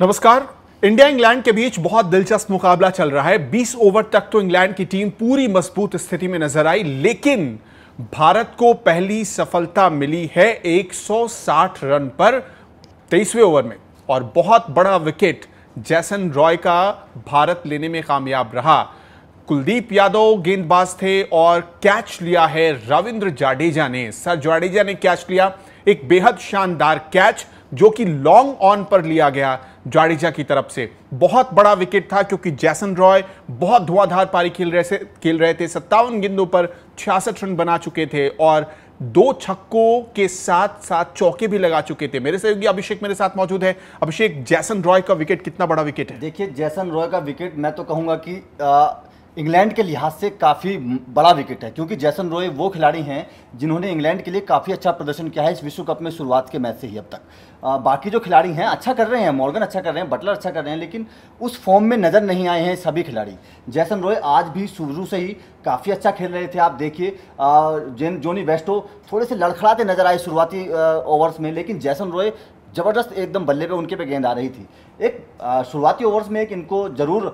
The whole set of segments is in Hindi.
नमस्कार इंडिया इंग्लैंड के बीच बहुत दिलचस्प मुकाबला चल रहा है 20 ओवर तक तो इंग्लैंड की टीम पूरी मजबूत स्थिति में नजर आई लेकिन भारत को पहली सफलता मिली है 160 रन पर तेईसवें ओवर में और बहुत बड़ा विकेट जैसन रॉय का भारत लेने में कामयाब रहा कुलदीप यादव गेंदबाज थे और कैच लिया है रविंद्र जाडेजा ने सर जाडेजा ने कैच लिया एक बेहद शानदार कैच जो कि लॉन्ग ऑन पर लिया गया जाडेजा की तरफ से बहुत बड़ा विकेट था क्योंकि जैसन रॉय बहुत धुआंधार पारी खेल रहे खेल रहे थे सत्तावन गेंदों पर छियासठ रन बना चुके थे और दो छक्कों के साथ साथ चौके भी लगा चुके थे मेरे सहयोगी अभिषेक मेरे साथ मौजूद है अभिषेक जैसन रॉय का विकेट कितना बड़ा विकेट है देखिए जैसन रॉय का विकेट मैं तो कहूंगा कि आ... इंग्लैंड के लिहाज से काफ़ी बड़ा विकेट है क्योंकि जैसन रॉय वो खिलाड़ी हैं जिन्होंने इंग्लैंड के लिए काफ़ी अच्छा प्रदर्शन किया है इस विश्व कप में शुरुआत के मैच से ही अब तक आ, बाकी जो खिलाड़ी हैं अच्छा कर रहे हैं मॉर्गन अच्छा कर रहे हैं बटलर अच्छा कर रहे हैं लेकिन उस फॉर्म में नज़र नहीं आए हैं सभी खिलाड़ी जैसन रॉय आज भी शुरू से ही काफ़ी अच्छा खेल रहे थे आप देखिए जेन जोनी वेस्टो थोड़े से लड़खड़ाते नजर आए शुरुआती ओवर्स में लेकिन जैसन रॉय ज़बरदस्त एकदम बल्ले पे उनके पे गेंद आ रही थी एक शुरुआती ओवर्स में एक इनको ज़रूर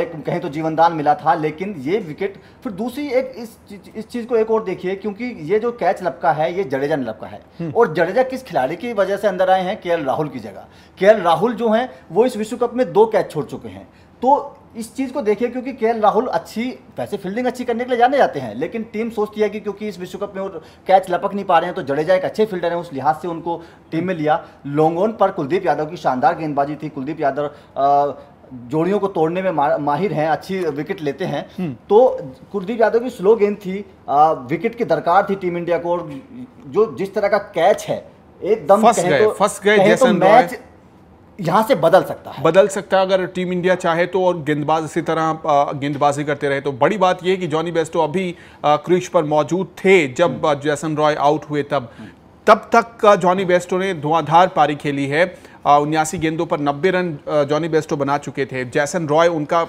एक कहें तो जीवनदान मिला था लेकिन ये विकेट फिर दूसरी एक इस चीज, इस चीज़ को एक और देखिए क्योंकि ये जो कैच लपका है ये जडेजा ने लपका है हम्म। और जडेजा किस खिलाड़ी की वजह से अंदर आए हैं के राहुल की जगह के राहुल जो हैं वो इस विश्व कप में दो कैच छोड़ चुके हैं तो इस चीज़ को देखिए क्योंकि के राहुल अच्छी वैसे फील्डिंग अच्छी करने के लिए जाने जाते हैं लेकिन टीम सोचती है कि क्योंकि इस विश्व कप में वो कैच लपक नहीं पा रहे हैं तो जडेजा एक अच्छे फील्डर हैं उस लिहाज से उनको टीम में लिया लोंगोन पर कुलदीप यादव की शानदार गेंदबाजी थी कुलदीप यादव जोड़ियों को तोड़ने में माहिर हैं अच्छी विकेट लेते हैं हम्म। तो कुलदीप यादव की स्लो गेंद थी विकेट की दरकार थी टीम इंडिया को और जो जिस तरह का कैच है एकदम फंस गए तो फंस गए तो जैसन मैच यहाँ से बदल सकता है बदल सकता है अगर टीम इंडिया चाहे तो और गेंदबाज इसी तरह गेंदबाजी करते रहे तो बड़ी बात यह कि जॉनी बेस्टो अभी क्रीज पर मौजूद थे जब जैसन रॉय आउट हुए तब तब तक जॉनी बेस्टो ने धुआंधार पारी खेली है उन्यासी गेंदों पर 90 रन जॉनी बेस्टो बना चुके थे जैसन रॉय उनका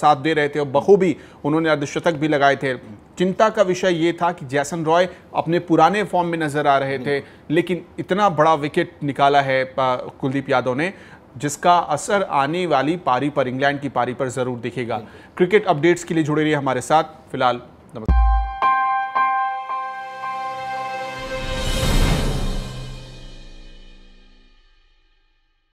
साथ दे रहे थे और बखूबी उन्होंने अर्धशतक भी लगाए थे चिंता का विषय ये था कि जैसन रॉय अपने पुराने फॉर्म में नज़र आ रहे थे लेकिन इतना बड़ा विकेट निकाला है कुलदीप यादव ने जिसका असर आने वाली पारी पर इंग्लैंड की पारी पर ज़रूर दिखेगा क्रिकेट अपडेट्स के लिए जुड़े रहिए हमारे साथ फिलहाल